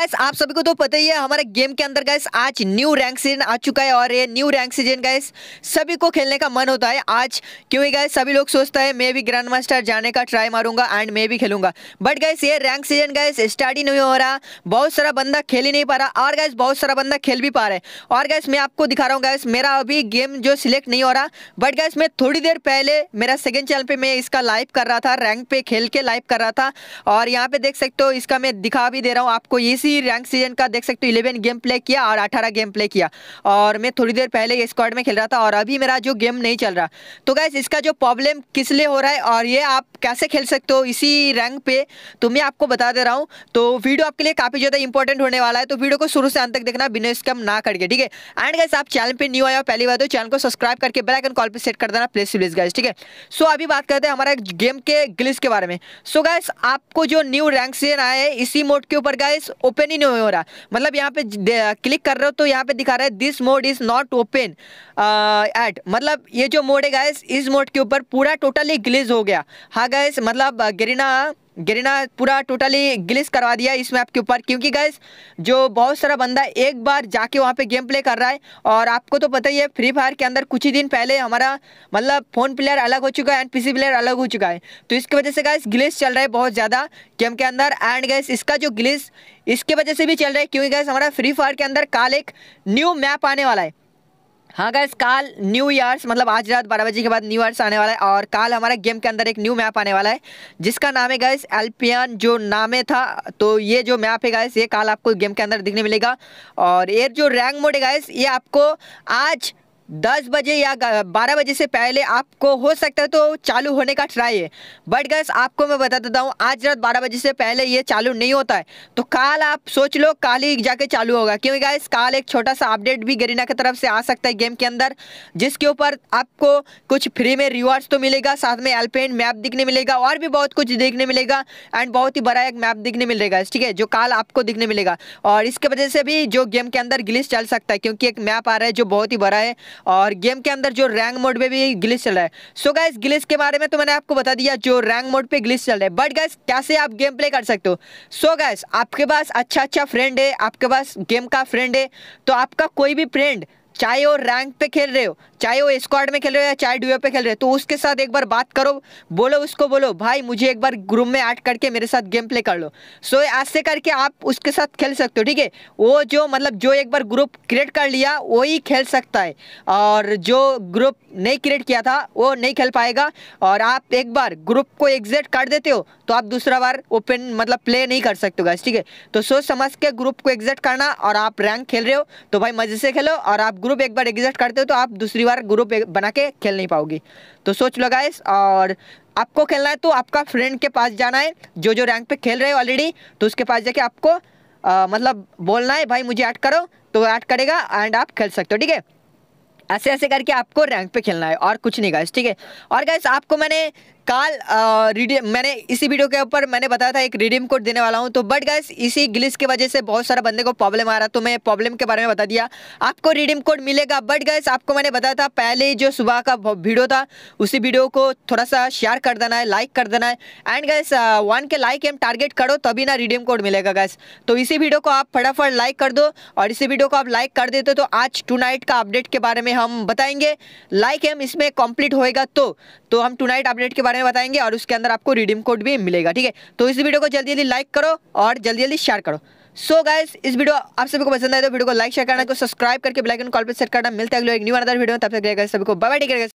guys आप सभी को तो पता ही है हमारे गेम के अंदर गैस आज न्यू रैंक सीजन आ चुका है और ये न्यू रैंक सीजन गाइस सभी को खेलने का मन होता है आज क्योंकि गाइस सभी लोग सोचता है मैं भी ग्रैंड मास्टर जाने का ट्राई मारूंगा एंड मैं भी खेलूंगा बट गैस ये रैंक सीजन गाइस स्टार्ट ही नहीं हो रहा बहुत सारा बंदा खेल ही नहीं पा रहा और गैस बहुत सारा बंदा खेल भी पा रहा है और गैस मैं आपको दिखा रहा हूँ गैस मेरा अभी गेम जो सिलेक्ट नहीं हो रहा बट गैस मैं थोड़ी देर पहले मेरा सेकेंड चैनल पर मैं इसका लाइव कर रहा था रैंक पे खेल के लाइव कर रहा था और यहाँ पे देख सकते हो इसका मैं दिखा भी दे रहा हूँ आपको इसी सी रैंक सीजन का देख सकते हो इलेवन गेम प्ले किया और अठारह गेम प्ले किया और मैं थोड़ी देर पहले स्क्वाड में खेल रहा था और अभी मेरा जो गेम नहीं चल रहा तो गैस इसका जो प्रॉब्लम किस लिए हो रहा है और ये आप कैसे खेल सकते हो इसी रैंक पे तो मैं आपको बता दे रहा हूँ तो वीडियो आपके लिए काफ़ी ज़्यादा इंपॉर्टेंट होने वाला है तो वीडियो को शुरू से अंत तक देखना बिना स्कम ना करके ठीक है एंड गैस आप चैनल पर न्यू आया पहली बार तो चैनल को सब्सक्राइब करके बेलाइकन कॉल पर सेट कर देना प्लेस प्लीज गैस ठीक है सो अभी बात करते हैं हमारा गेम के ग्लिस के बारे में सो गैस आपको जो न्यू रैंक सीजन आया है इसी मोड के ऊपर गैस ओपन ही नहीं हो रहा मतलब यहाँ पे क्लिक कर रहे हो तो यहाँ पे दिखा रहा है this mode is not open at मतलब ये जो मोड है गाइस इस मोड के ऊपर पूरा टोटली ग्लिज हो गया हाँ गाइस मतलब गिरना uh, गिरना पूरा टोटली ग्लिस करवा दिया इस मैप के ऊपर क्योंकि गैस जो बहुत सारा बंदा एक बार जाके वहाँ पे गेम प्ले कर रहा है और आपको तो पता ही है फ्री फायर के अंदर कुछ ही दिन पहले हमारा मतलब फ़ोन प्लेयर अलग हो चुका है एंड पीसी प्लेयर अलग हो चुका है तो इसकी वजह से गैस ग्लिस चल रहा है बहुत ज़्यादा गेम के अंदर एंड गैस इसका जो ग्लिस इसके वजह से भी चल रहा है क्योंकि गैस हमारा फ्री फायर के अंदर काल एक न्यू मैप आने वाला है हाँ गैस काल न्यू ईयर्स मतलब आज रात बारह बजे के बाद न्यू ईयर्स आने वाला है और काल हमारे गेम के अंदर एक न्यू मैप आने वाला है जिसका नाम है गैस एल्पियन जो नामे था तो ये जो मैप है गैस ये काल आपको गेम के अंदर दिखने मिलेगा और ये जो रैंक मोड है गैस ये आपको आज दस बजे या बारह बजे से पहले आपको हो सकता है तो चालू होने का ट्राई है बट गैस आपको मैं बता देता हूँ आज रात बारह बजे से पहले ये चालू नहीं होता है तो कल आप सोच लो कल ही जाके चालू होगा क्योंकि गैस कल एक छोटा सा अपडेट भी गरीना की तरफ से आ सकता है गेम के अंदर जिसके ऊपर आपको कुछ फ्री में रिवार्ड्स तो मिलेगा साथ में एल्पेन मैप दिखने मिलेगा और भी बहुत कुछ देखने मिलेगा एंड बहुत ही बड़ा एक मैप दिखने मिलेगा ठीक है जो कल आपको दिखने मिलेगा और इसके वजह से भी जो गेम के अंदर ग्लिस चल सकता है क्योंकि एक मैप आ रहा है जो बहुत ही बड़ा है और गेम के अंदर जो रैंक मोड पे भी ग्लिच चल रहा है सो गाइस ग्लिच के बारे में तो मैंने आपको बता दिया जो रैंक मोड पे ग्लिच चल रहा है बट गाइस कैसे आप गेम प्ले कर सकते हो सो गाइस आपके पास अच्छा अच्छा फ्रेंड है आपके पास गेम का फ्रेंड है तो आपका कोई भी फ्रेंड चाहे वो रैंक पे खेल रहे हो चाहे वो स्क्वाड में खेल रहे हो या चाहे डुओ पे खेल रहे हो तो उसके साथ एक बार बात करो बोलो उसको बोलो भाई मुझे एक बार ग्रुप में ऐड करके मेरे साथ गेम प्ले कर लो सो ऐसे करके आप उसके साथ खेल सकते हो ठीक है वो जो मतलब जो एक बार ग्रुप क्रिएट कर लिया वही खेल सकता है और जो ग्रुप नहीं क्रिएट किया था वो नहीं खेल पाएगा और आप एक बार ग्रुप को एग्जिट कर देते हो तो आप दूसरा बार ओपन मतलब प्ले नहीं कर सकते हो ठीक है तो सोच समझ के ग्रुप को एग्जिट करना और आप रैंक खेल रहे हो तो भाई मज़े से खेलो और आप ग्रुप एक बार एग्जिस्ट करते हो तो आप दूसरी बार ग्रुप बना के खेल नहीं पाओगे तो सोच लो गाइस और आपको खेलना है तो आपका फ्रेंड के पास जाना है जो जो रैंक पे खेल रहे हो ऑलरेडी तो उसके पास जाके आपको आ, मतलब बोलना है भाई मुझे ऐड करो तो ऐड करेगा एंड आप खेल सकते हो ठीक है ऐसे ऐसे करके आपको रैंक पे खेलना है और कुछ नहीं गाइस ठीक है और गाइस आपको मैंने काल रिडीम मैंने इसी वीडियो के ऊपर मैंने बताया था एक रिडीम कोड देने वाला हूँ तो बट गैस इसी ग्लिस की वजह से बहुत सारा बंदे को प्रॉब्लम आ रहा तो मैं प्रॉब्लम के बारे में बता दिया आपको रिडीम कोड मिलेगा बट गैस आपको मैंने बताया था पहले जो सुबह का वीडियो था उसी वीडियो को थोड़ा सा शेयर कर देना है लाइक कर देना है and guys one K like एम टारगेट करो तभी ना रिडीम कोड मिलेगा गैस तो इसी वीडियो को आप फटाफट लाइक कर दो और इसी वीडियो को आप लाइक कर देते तो आज टू का अपडेट के बारे में हम बताएंगे लाइक एम इसमें कम्प्लीट होएगा तो, तो हम टू अपडेट के बारे बारे में बताएंगे और उसके अंदर आपको रिडीम कोड भी मिलेगा ठीक है तो इस वीडियो को जल्दी जल्दी लाइक करो और जल्दी जल्दी शेयर करो सो so गाइस इस वीडियो आप सभी को पसंद आए तो वीडियो को लाइक शेयर करना को तो सब्सक्राइब करके ब्लैक एंड कॉल पर सेट करना मिलता है अगले एक न्यू अंदर वीडियो में तब तक सभी को बाय बाय टेक